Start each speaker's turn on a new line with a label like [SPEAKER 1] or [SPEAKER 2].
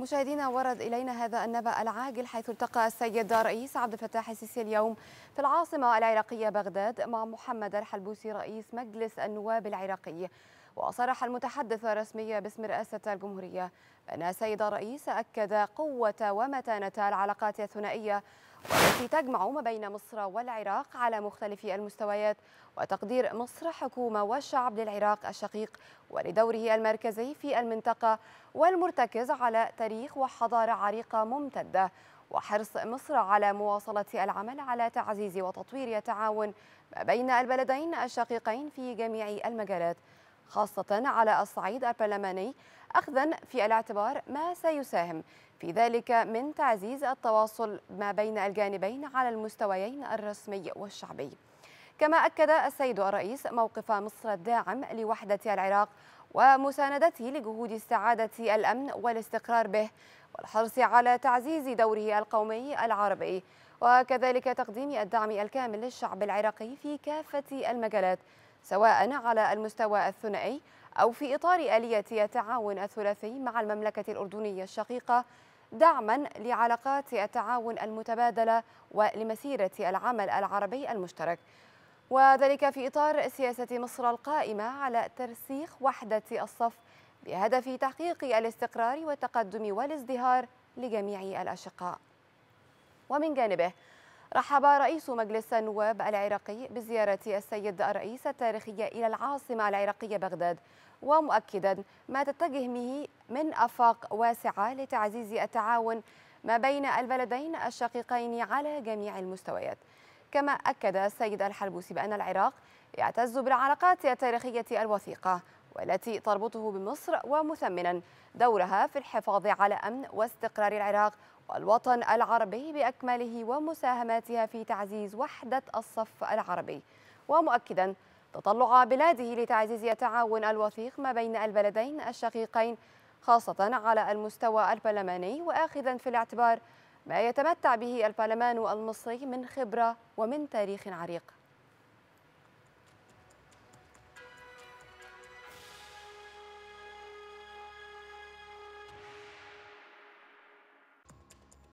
[SPEAKER 1] مشاهدينا ورد إلينا هذا النبأ العاجل حيث التقى السيد رئيس عبد الفتاح السيسي اليوم في العاصمة العراقية بغداد مع محمد الحلبوسي رئيس مجلس النواب العراقي وصرح المتحدث الرسمي باسم رئاسة الجمهورية أن السيد الرئيس أكد قوة ومتانة العلاقات الثنائية والتي تجمع ما بين مصر والعراق على مختلف المستويات وتقدير مصر حكومة والشعب للعراق الشقيق ولدوره المركزي في المنطقة والمرتكز على تاريخ وحضارة عريقة ممتدة وحرص مصر على مواصلة العمل على تعزيز وتطوير التعاون ما بين البلدين الشقيقين في جميع المجالات خاصة على الصعيد البرلماني أخذا في الاعتبار ما سيساهم في ذلك من تعزيز التواصل ما بين الجانبين على المستويين الرسمي والشعبي كما أكد السيد الرئيس موقف مصر الداعم لوحدة العراق ومساندته لجهود استعادة الأمن والاستقرار به والحرص على تعزيز دوره القومي العربي وكذلك تقديم الدعم الكامل للشعب العراقي في كافة المجالات سواء على المستوى الثنائي أو في إطار آلية التعاون الثلاثي مع المملكة الأردنية الشقيقة دعما لعلاقات التعاون المتبادلة ولمسيرة العمل العربي المشترك وذلك في إطار سياسة مصر القائمة على ترسيخ وحدة الصف بهدف تحقيق الاستقرار والتقدم والازدهار لجميع الأشقاء ومن جانبه رحب رئيس مجلس النواب العراقي بزيارة السيد الرئيس التاريخية إلى العاصمة العراقية بغداد ومؤكدا ما تتجه به من أفاق واسعة لتعزيز التعاون ما بين البلدين الشقيقين على جميع المستويات كما أكد السيد الحلبوسي بأن العراق يعتز بالعلاقات التاريخية الوثيقة والتي تربطه بمصر ومثمنا دورها في الحفاظ على أمن واستقرار العراق والوطن العربي بأكمله ومساهماتها في تعزيز وحدة الصف العربي ومؤكدا تطلع بلاده لتعزيز التعاون الوثيق ما بين البلدين الشقيقين خاصة على المستوى البرلماني وآخذا في الاعتبار ما يتمتع به البرلمان المصري من خبرة ومن تاريخ عريق